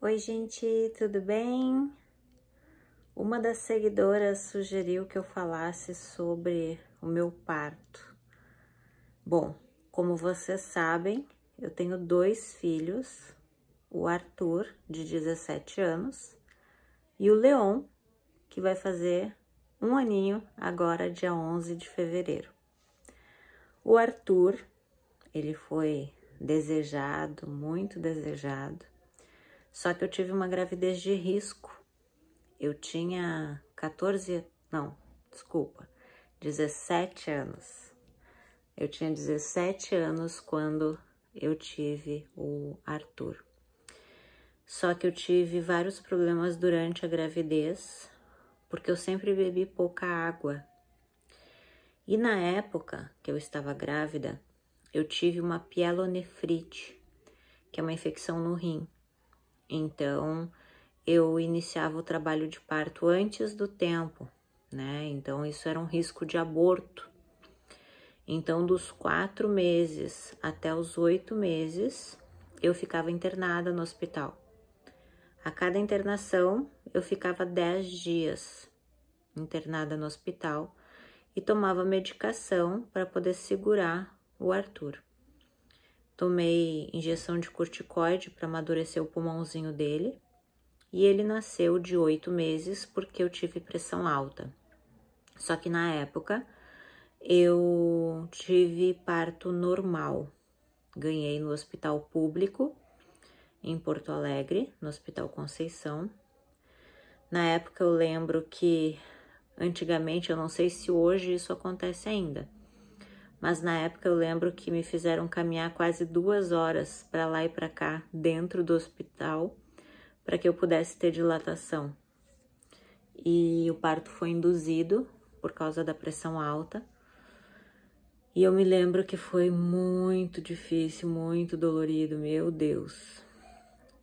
Oi, gente, tudo bem? Uma das seguidoras sugeriu que eu falasse sobre o meu parto. Bom, como vocês sabem, eu tenho dois filhos, o Arthur, de 17 anos, e o Leon, que vai fazer um aninho agora, dia 11 de fevereiro. O Arthur, ele foi desejado, muito desejado, só que eu tive uma gravidez de risco. Eu tinha 14, não, desculpa, 17 anos. Eu tinha 17 anos quando eu tive o Arthur. Só que eu tive vários problemas durante a gravidez, porque eu sempre bebi pouca água. E na época que eu estava grávida, eu tive uma pielonefrite, que é uma infecção no rim. Então, eu iniciava o trabalho de parto antes do tempo, né? Então, isso era um risco de aborto. Então, dos quatro meses até os oito meses, eu ficava internada no hospital. A cada internação, eu ficava dez dias internada no hospital e tomava medicação para poder segurar o Arthur. Tomei injeção de corticoide para amadurecer o pulmãozinho dele e ele nasceu de oito meses porque eu tive pressão alta. Só que na época eu tive parto normal. Ganhei no hospital público em Porto Alegre, no Hospital Conceição. Na época eu lembro que antigamente, eu não sei se hoje isso acontece ainda, mas na época eu lembro que me fizeram caminhar quase duas horas para lá e para cá dentro do hospital para que eu pudesse ter dilatação. E o parto foi induzido por causa da pressão alta. E eu me lembro que foi muito difícil, muito dolorido, meu Deus.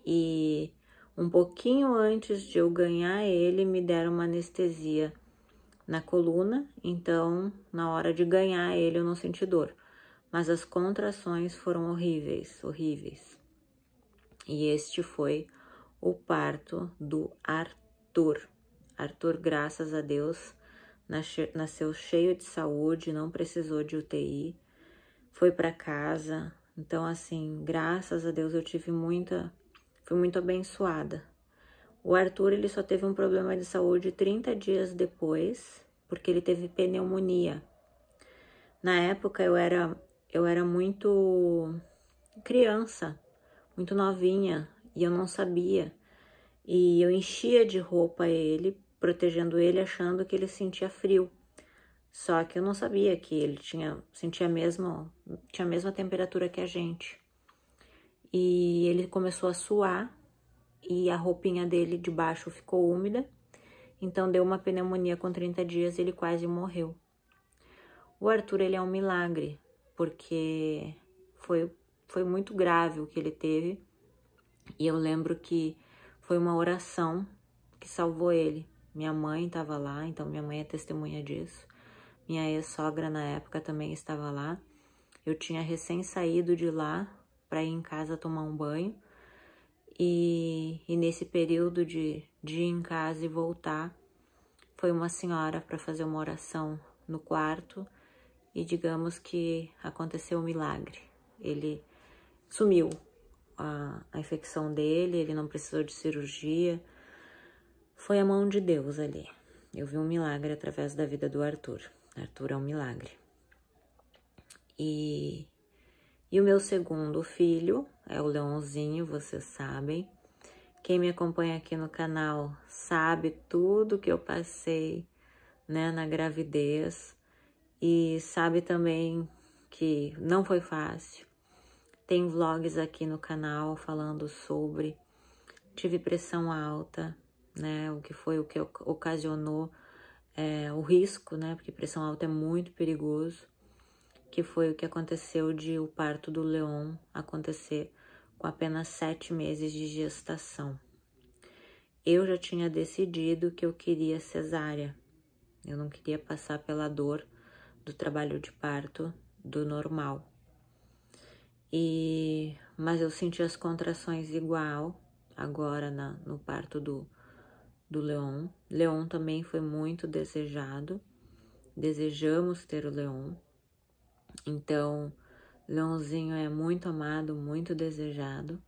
E um pouquinho antes de eu ganhar ele, me deram uma anestesia na coluna, então na hora de ganhar ele eu não senti dor. Mas as contrações foram horríveis, horríveis. E este foi o parto do Arthur. Arthur, graças a Deus, nasceu cheio de saúde, não precisou de UTI, foi para casa. Então, assim, graças a Deus eu tive muita, fui muito abençoada o Arthur ele só teve um problema de saúde 30 dias depois, porque ele teve pneumonia. Na época eu era eu era muito criança, muito novinha e eu não sabia. E eu enchia de roupa ele, protegendo ele, achando que ele sentia frio. Só que eu não sabia que ele tinha sentia mesmo tinha a mesma temperatura que a gente. E ele começou a suar e a roupinha dele de baixo ficou úmida, então deu uma pneumonia com 30 dias e ele quase morreu. O Arthur, ele é um milagre, porque foi, foi muito grave o que ele teve, e eu lembro que foi uma oração que salvou ele. Minha mãe estava lá, então minha mãe é testemunha disso. Minha ex-sogra na época também estava lá. Eu tinha recém saído de lá para ir em casa tomar um banho e, e nesse período de, de ir em casa e voltar, foi uma senhora para fazer uma oração no quarto e digamos que aconteceu um milagre. Ele sumiu a, a, infecção dele, ele não precisou de cirurgia. Foi a mão de Deus ali. Eu vi um milagre através da vida do Arthur. Arthur é um milagre. E, e o meu segundo filho, é o leãozinho, vocês sabem. Quem me acompanha aqui no canal sabe tudo que eu passei, né, na gravidez e sabe também que não foi fácil. Tem vlogs aqui no canal falando sobre tive pressão alta, né, o que foi o que ocasionou é, o risco, né, porque pressão alta é muito perigoso que foi o que aconteceu de o parto do Leon acontecer com apenas sete meses de gestação. Eu já tinha decidido que eu queria cesárea. Eu não queria passar pela dor do trabalho de parto do normal. E mas eu senti as contrações igual agora na, no parto do do Leon. Leon também foi muito desejado. Desejamos ter o Leon. Então, Leãozinho é muito amado, muito desejado.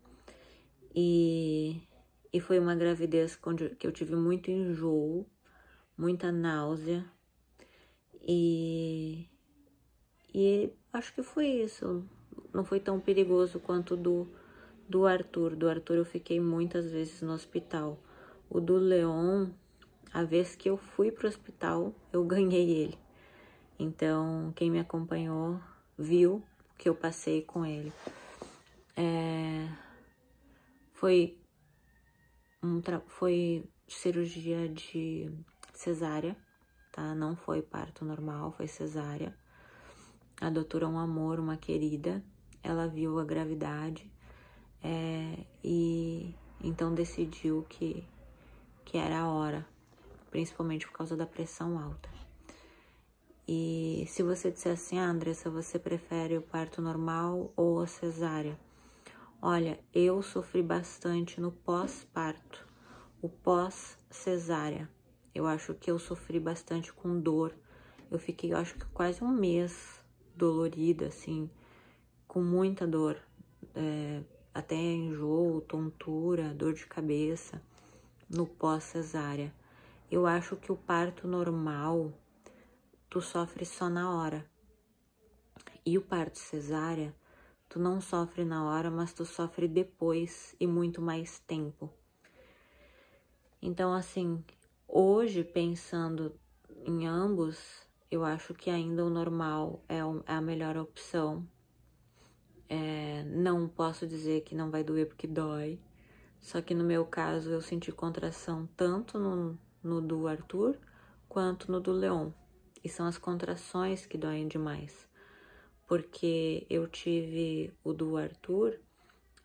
E, e foi uma gravidez que eu tive muito enjoo, muita náusea. E, e acho que foi isso. Não foi tão perigoso quanto do, do Arthur. Do Arthur eu fiquei muitas vezes no hospital. O do Leon, a vez que eu fui pro hospital, eu ganhei ele. Então, quem me acompanhou viu que eu passei com ele. É, foi, um foi cirurgia de cesárea, tá? Não foi parto normal, foi cesárea. A doutora é um amor, uma querida. Ela viu a gravidade é, e então decidiu que, que era a hora, principalmente por causa da pressão alta. E se você disser assim, ah, Andressa, você prefere o parto normal ou a cesárea? Olha, eu sofri bastante no pós-parto, o pós-cesárea. Eu acho que eu sofri bastante com dor. Eu fiquei, eu acho que quase um mês dolorida, assim, com muita dor. É, até enjoo, tontura, dor de cabeça no pós-cesárea. Eu acho que o parto normal tu sofres só na hora. E o parto cesárea, tu não sofre na hora, mas tu sofre depois e muito mais tempo. Então, assim, hoje pensando em ambos, eu acho que ainda o normal é, é a melhor opção. É, não posso dizer que não vai doer porque dói. Só que no meu caso eu senti contração tanto no, no do Arthur quanto no do Leon. E são as contrações que doem demais. Porque eu tive o do Arthur,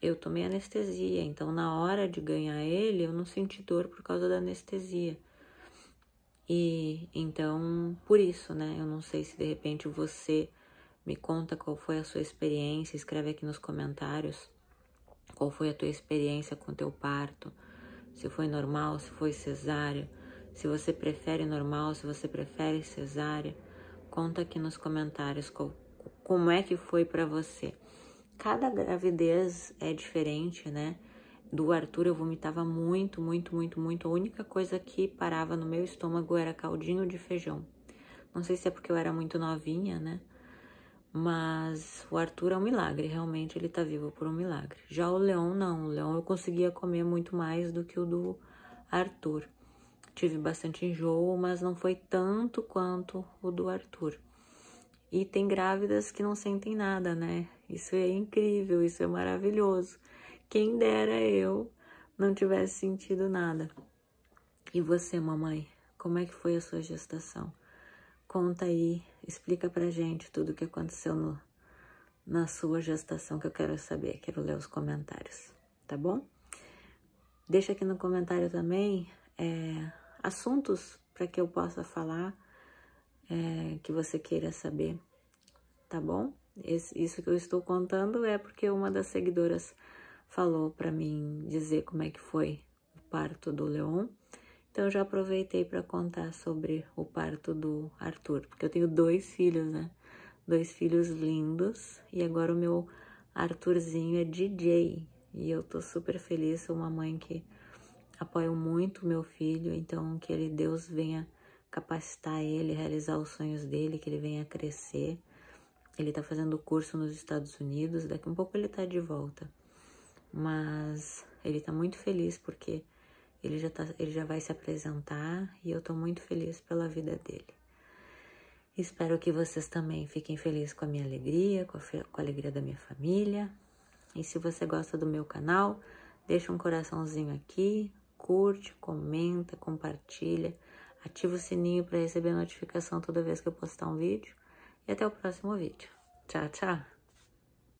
eu tomei anestesia, então na hora de ganhar ele, eu não senti dor por causa da anestesia. E então, por isso, né? Eu não sei se de repente você me conta qual foi a sua experiência, escreve aqui nos comentários qual foi a tua experiência com teu parto, se foi normal, se foi cesárea se você prefere normal, se você prefere cesárea, conta aqui nos comentários co como é que foi para você. Cada gravidez é diferente, né? Do Arthur eu vomitava muito, muito, muito, muito. A única coisa que parava no meu estômago era caldinho de feijão. Não sei se é porque eu era muito novinha, né? Mas o Arthur é um milagre, realmente ele tá vivo por um milagre. Já o Leão não, o Leão eu conseguia comer muito mais do que o do Arthur tive bastante enjoo, mas não foi tanto quanto o do Arthur. E tem grávidas que não sentem nada, né? Isso é incrível, isso é maravilhoso. Quem dera eu não tivesse sentido nada. E você, mamãe, como é que foi a sua gestação? Conta aí, explica pra gente tudo o que aconteceu no, na sua gestação que eu quero saber, quero ler os comentários, tá bom? Deixa aqui no comentário também é, assuntos para que eu possa falar é, que você queira saber, tá bom? Esse, isso que eu estou contando é porque uma das seguidoras falou para mim dizer como é que foi o parto do Leon. Então eu já aproveitei para contar sobre o parto do Arthur, porque eu tenho dois filhos, né? Dois filhos lindos e agora o meu Arthurzinho é DJ e eu tô super feliz, sou uma mãe que apoio muito meu filho, então que ele, Deus, venha capacitar ele, realizar os sonhos dele, que ele venha crescer. Ele está fazendo curso nos Estados Unidos, daqui um pouco ele está de volta. Mas ele está muito feliz porque ele já, tá, ele já vai se apresentar e eu estou muito feliz pela vida dele. Espero que vocês também fiquem felizes com a minha alegria, com a, com a alegria da minha família. E se você gosta do meu canal, deixa um coraçãozinho aqui, curte, comenta, compartilha, ativa o sininho para receber notificação toda vez que eu postar um vídeo. E até o próximo vídeo. Tchau, tchau!